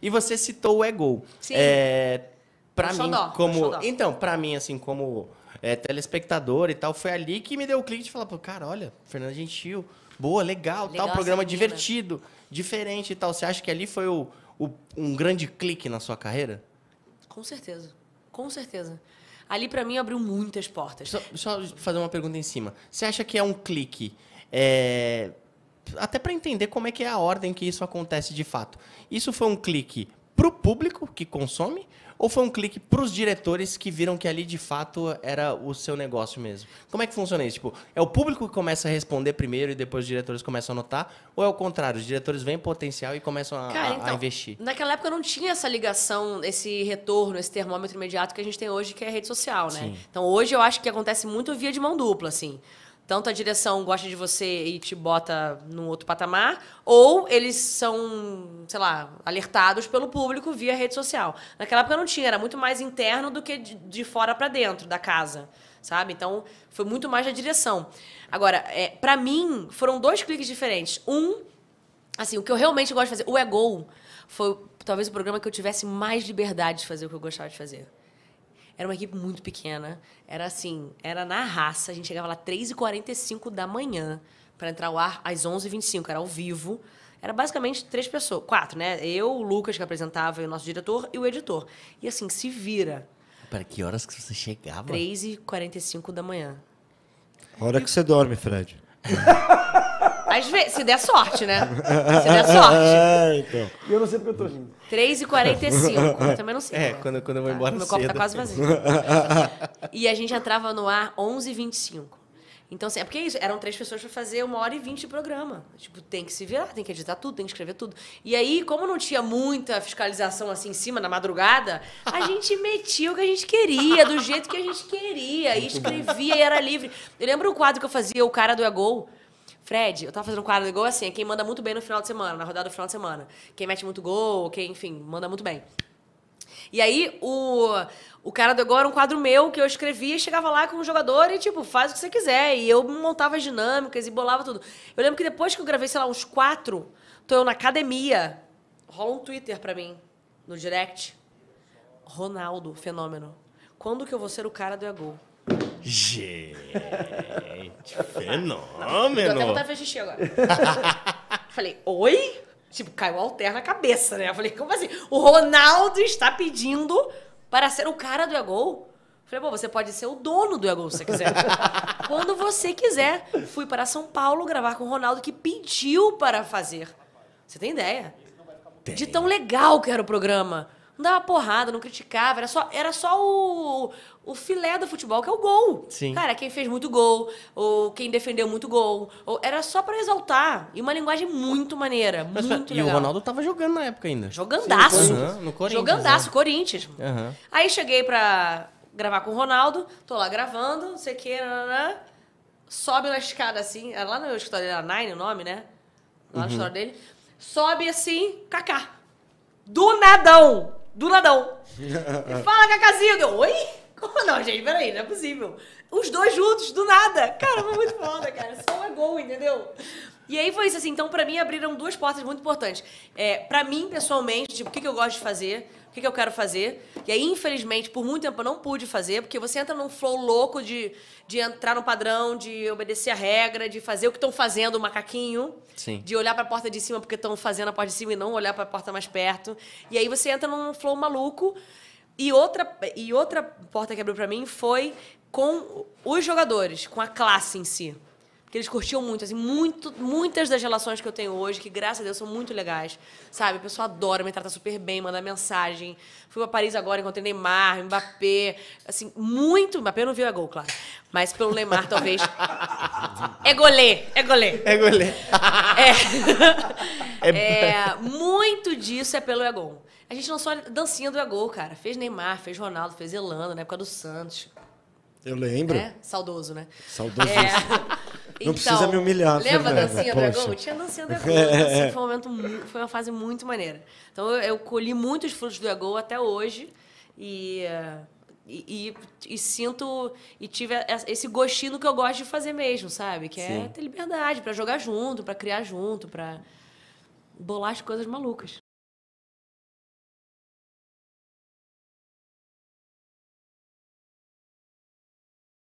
E você citou o ego, Sim. É, para mim, dó, como. Então, para mim, assim, como é, telespectador e tal, foi ali que me deu o clique de falar, cara, olha, Fernando Gentil, boa, legal, legal tal, programa né? divertido, diferente e tal. Você acha que ali foi o, o, um grande clique na sua carreira? Com certeza, com certeza. Ali, para mim, abriu muitas portas. Só, só, fazer uma pergunta em cima. Você acha que é um clique é, até para entender como é que é a ordem que isso acontece de fato. Isso foi um clique para o público que consome ou foi um clique para os diretores que viram que ali de fato era o seu negócio mesmo? Como é que funciona isso? Tipo, é o público que começa a responder primeiro e depois os diretores começam a notar? Ou é o contrário? Os diretores veem potencial e começam a, Cara, então, a investir? Naquela época não tinha essa ligação, esse retorno, esse termômetro imediato que a gente tem hoje, que é a rede social, né? Sim. Então hoje eu acho que acontece muito via de mão dupla, assim tanto a direção gosta de você e te bota num outro patamar, ou eles são, sei lá, alertados pelo público via rede social. Naquela época não tinha, era muito mais interno do que de, de fora para dentro da casa, sabe? Então foi muito mais da direção. Agora, é, para mim, foram dois cliques diferentes. Um, assim, o que eu realmente gosto de fazer, o ego Gol, foi talvez o programa que eu tivesse mais liberdade de fazer o que eu gostava de fazer. Era uma equipe muito pequena. Era assim, era na raça. A gente chegava lá 3h45 da manhã para entrar ao ar às 11h25. Era ao vivo. Era basicamente três pessoas. Quatro, né? Eu, o Lucas, que apresentava, e o nosso diretor, e o editor. E assim, se vira. Para que horas que você chegava? 3h45 da manhã. A hora que você dorme, Fred. Às vezes, se der sorte, né? Se der sorte. É, então. E eu não sei porque eu tô rindo. 3h45. Eu também não sei. É, quando, quando eu vou tá. embora tá, Meu copo tá quase vazio. e a gente entrava no ar 11h25. Então, assim, é porque é isso, eram três pessoas para fazer uma hora e vinte de programa. Tipo, tem que se virar, tem que editar tudo, tem que escrever tudo. E aí, como não tinha muita fiscalização assim em cima, na madrugada, a gente metia o que a gente queria, do jeito que a gente queria, e escrevia e era livre. Eu lembro o quadro que eu fazia, O Cara do É Gol Fred, eu tava fazendo um quadro de gol assim, é quem manda muito bem no final de semana, na rodada do final de semana. Quem mete muito gol, quem, enfim, manda muito bem. E aí, o, o cara do gol era um quadro meu que eu escrevia, chegava lá com o jogador e, tipo, faz o que você quiser. E eu montava as dinâmicas e bolava tudo. Eu lembro que depois que eu gravei, sei lá, uns quatro, tô eu na academia. Rola um Twitter pra mim, no direct. Ronaldo, fenômeno. Quando que eu vou ser o cara do gol? Gente, fenômeno. Eu até vontade de xixi agora. Falei, oi? Tipo, caiu alter na cabeça, né? Eu falei, como assim? O Ronaldo está pedindo para ser o cara do Egol? Falei, pô, você pode ser o dono do Egol se você quiser. Quando você quiser. Fui para São Paulo gravar com o Ronaldo, que pediu para fazer. Você tem ideia? Tem. De tão legal que era o programa não dava porrada, não criticava, era só, era só o, o filé do futebol, que é o gol. Sim. Cara, quem fez muito gol, ou quem defendeu muito gol, ou, era só para exaltar. E uma linguagem muito maneira, Mas, muito e legal. E o Ronaldo tava jogando na época ainda. Jogandaço. Sim, no Corinthians. Né? Jogandaço, Corinthians. Uhum. Aí cheguei pra gravar com o Ronaldo, tô lá gravando, não sei o que, sobe na escada assim, é lá no escritório era é Nine o nome, né? Lá no uhum. escritório dele. Sobe assim, Kaká. Do nadão! do Ladão. Ele fala, Cacazinho. Eu, oi? Como não, gente? Peraí, não é possível. Os dois juntos, do nada. Cara, foi muito foda, cara. Só é gol, entendeu? E aí foi isso, assim. Então, para mim, abriram duas portas muito importantes. É, para mim, pessoalmente, tipo, o que, que eu gosto de fazer, o que, que eu quero fazer. E aí, infelizmente, por muito tempo eu não pude fazer, porque você entra num flow louco de, de entrar no padrão, de obedecer a regra, de fazer o que estão fazendo, o macaquinho. Sim. De olhar para a porta de cima porque estão fazendo a porta de cima e não olhar para a porta mais perto. E aí você entra num flow maluco. E outra, e outra porta que abriu para mim foi com os jogadores, com a classe em si que eles curtiam muito, assim, muito, muitas das relações que eu tenho hoje, que graças a Deus são muito legais, sabe? O pessoal adora, me trata super bem, manda mensagem. Fui pra Paris agora, encontrei Neymar, Mbappé, assim, muito. Mbappé não viu a é gol, claro. Mas pelo Neymar, talvez. é golê, é golê. É golê. É. É, é. Muito disso é pelo Egon. É a gente lançou a dancinha do Gol, cara. Fez Neymar, fez Ronaldo, fez Elano, na época do Santos. Eu lembro. É? Saudoso, né? Saudoso. É. Não então, precisa me então, humilhar. Né, lembra Fernanda, da Dancinha Dragão? Poxa. Tinha Dancinha Dragão. Né? É, assim, foi, um momento, foi uma fase muito maneira. Então, eu, colhi muitos frutos do Dragão até hoje. E, e, e, e, sinto... E tive esse gostinho que eu gosto de fazer mesmo, sabe? Que é Sim. é ter liberdade para jogar junto, para criar junto, para bolar as coisas malucas.